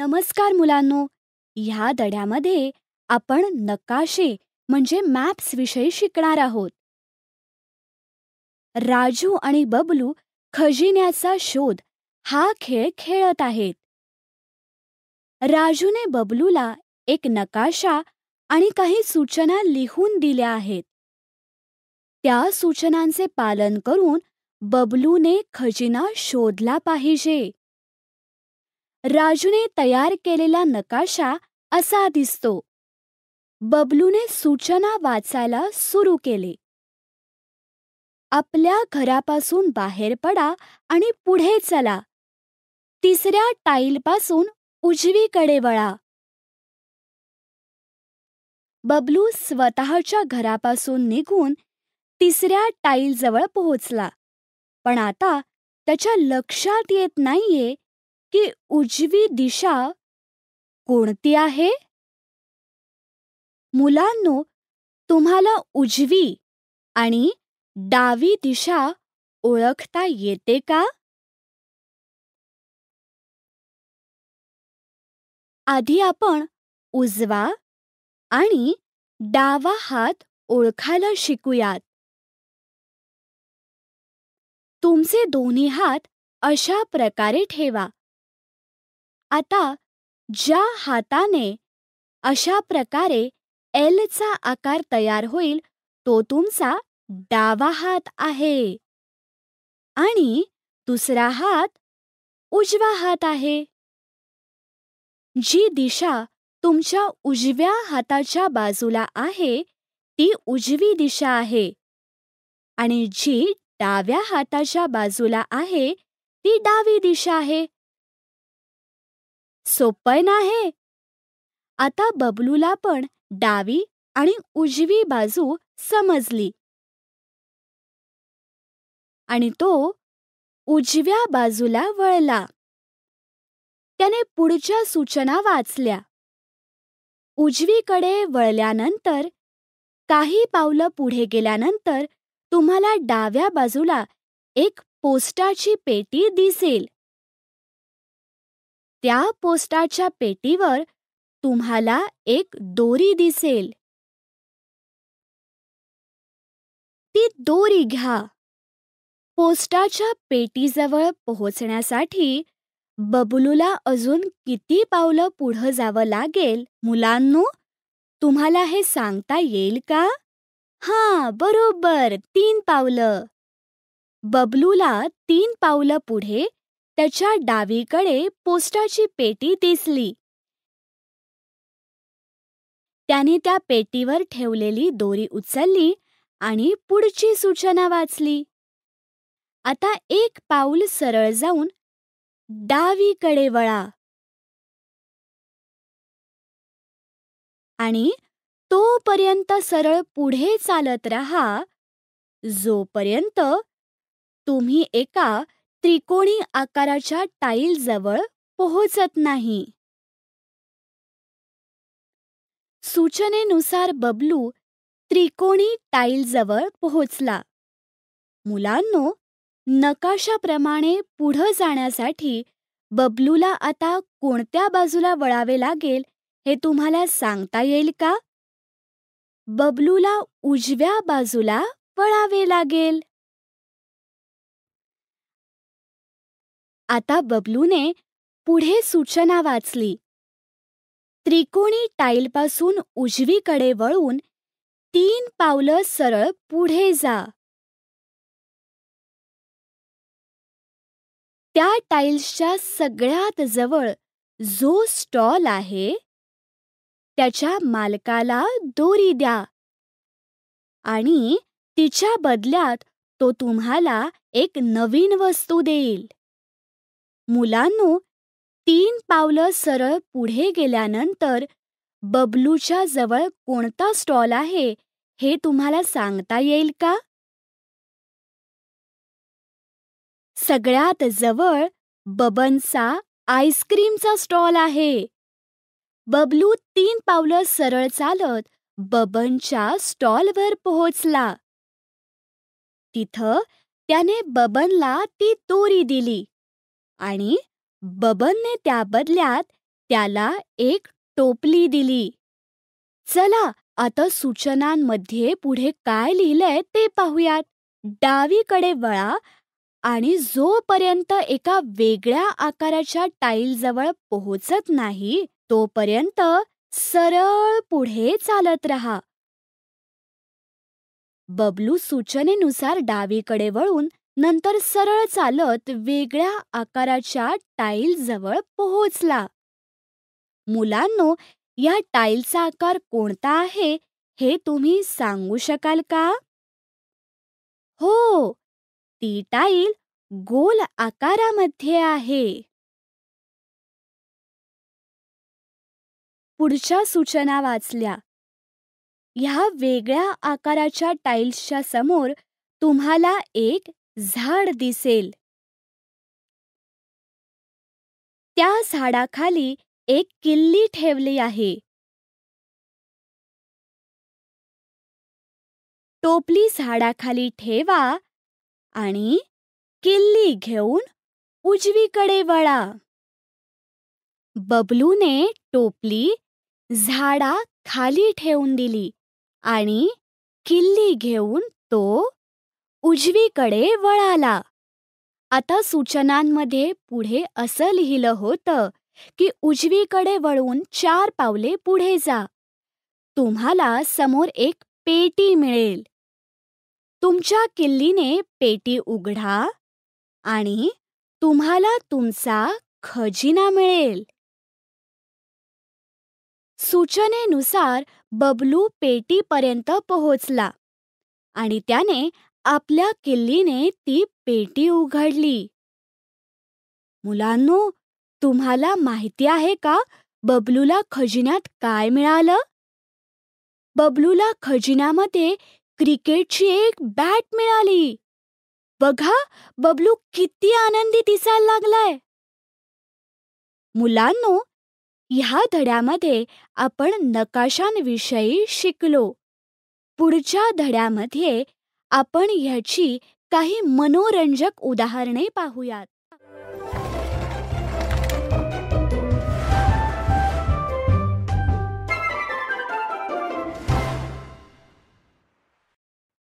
नमस्कार मुलांनो ह्या दड्यामध्ये आपण नकाशे म्हणजे मॅप्स विषयी शिकणार आहोत राजू आणि बबलू खजिन्याचा शोध हा खेळ खेळत आहेत राजूने बबलूला एक नकाशा आणि काही सूचना लिहून दिल्या आहेत त्या सूचनांचे पालन करून बबलूने खजिना शोधला पाहिजे राजूने तयार केलेला नकाशा असा दिसतो बबलूने सूचना वाचायला सुरू केले आपल्या घरापासून बाहेर पडा आणि पुढे चला तिसऱ्या टाईलपासून उजवीकडे वळा बबलू स्वतःच्या घरापासून निघून तिसऱ्या टाईलजवळ पोहोचला पण आता त्याच्या लक्षात येत नाहीये की उजवी दिशा कोणती आहे मुलांनो तुम्हाला उजवी आणि डावी दिशा ओळखता येते का आधी आपण उजवा आणि डावा हात ओळखायला शिकूयात तुमचे दोन्ही हात अशा प्रकारे ठेवा आता ज्या हाताने अशा प्रकारे एलचा आकार तयार होईल तो तुमचा डावा हात आहे आणि दुसरा हात उजवा हात आहे जी दिशा तुमच्या उजव्या हाताच्या बाजूला आहे ती उजवी दिशा आहे आणि जी डाव्या हाताच्या बाजूला आहे ती डावी दिशा आहे सोपं ना आता बबलूला पण डावी आणि उजवी बाजू समजली आणि तो उजव्या बाजूला वळला त्याने पुढच्या सूचना वाचल्या उजवीकडे वळल्यानंतर काही पावलं पुढे गेल्यानंतर तुम्हाला डाव्या बाजूला एक पोस्टाची पेटी दिसेल त्या पोस्टाच्या पेटीवर तुम्हाला एक दोरी दिसेल ती दोरी घ्या पोस्टाच्या पेटीजवळ पोहोचण्यासाठी बबलूला अजून किती पावलं पुढं जावं लागेल मुलांनो तुम्हाला हे सांगता येईल का हां बरोबर तीन पावलं बबलूला तीन पावलं पुढे त्याच्या डावीकडे पोस्टाची पेटी दिसली त्याने त्या पेटीवर ठेवलेली दोरी उचलली आणि पुढची सूचना वाचली आता एक पाऊल सरळ जाऊन डावीकडे वळा आणि तोपर्यंत सरळ पुढे चालत रहा जोपर्यंत तुम्ही एका त्रिकोणी आकाराच्या टाईलजवळ पोहोचत नाही सूचनेनुसार बबलू त्रिकोणी टाईलजवळ पोहोचला मुलांनो नकाशाप्रमाणे पुढं जाण्यासाठी बबलूला आता कोणत्या बाजूला वळावे लागेल हे तुम्हाला सांगता येईल का बबलूला उजव्या बाजूला वळावे लागेल आता बबलूने पुढे सूचना वाचली त्रिकोणी टाईलपासून उजवीकडे वळून तीन पावलं सरळ पुढे जा त्या टाईल्सच्या सगळ्यात जवळ जो स्टॉल आहे त्याच्या मालकाला दोरी द्या आणि तिच्या बदल्यात तो तुम्हाला एक नवीन वस्तू देईल मुलांनो तीन पावलं सरळ पुढे गेल्यानंतर बबलूच्या जवळ कोणता स्टॉल आहे हे तुम्हाला सांगता येईल का सगळ्यात जवळ बबनचा आईस्क्रीमचा स्टॉल आहे बबलू तीन पावलं सरळ चालत बबनच्या स्टॉलवर पोहोचला तिथं त्याने बबनला ती तोरी दिली आणि बबनने त्या बदल्यात त्याला एक टोपली दिली चला आता सूचनांमध्ये पुढे काय लिहिलंय ते पाहूयात डावीकडे वळा आणि जोपर्यंत एका वेगळ्या आकाराच्या टाईलजवळ पोहोचत नाही तोपर्यंत सरळ पुढे चालत रहा। बबलू सूचनेनुसार डावीकडे वळून नंतर सरळ चालत वेगळ्या आकाराच्या टाईलजवळ पोहोचला मुलांनो या टाईलचा आकार कोणता आहे हे तुम्ही सांगू शकाल का हो ती टाईल गोल आकारामध्ये आहे पुढच्या सूचना वाचल्या ह्या वेगळ्या आकाराच्या टाईल्सच्या समोर तुम्हाला एक झाड दिसेल त्या झाडाखाली एक किल्ली ठेवली आहे टोपली झाडाखाली ठेवा आणि किल्ली घेऊन उजवीकडे वळा बबलूने टोपली झाडा खाली ठेवून दिली आणि किल्ली घेऊन तो उजवीकडे वळाला आता सूचनांमध्ये पुढे असं लिहिलं होतं की उजवीकडे वळून चार पावले पुढे जा तुम्हाला समोर एक पेटी मिळेल तुमच्या किल्लीने पेटी उघडा आणि तुम्हाला तुमचा खजिना मिळेल सूचनेनुसार बबलू पेटीपर्यंत पोहोचला आणि त्याने आपल्या किल्लीने ती पेटी उघडली मुलांनो तुम्हाला माहिती आहे का बबलूला खजिन्यात काय मिळालं बबलूला खजिन्यामध्ये क्रिकेटची एक बॅट मिळाली बघा बबलू किती आनंदी दिसायला लागलाय मुलांनो ह्या धड्यामध्ये आपण नकाशांविषयी शिकलो पुढच्या धड्यामध्ये आपण ह्याची काही मनोरंजक उदाहरणे पाहूयात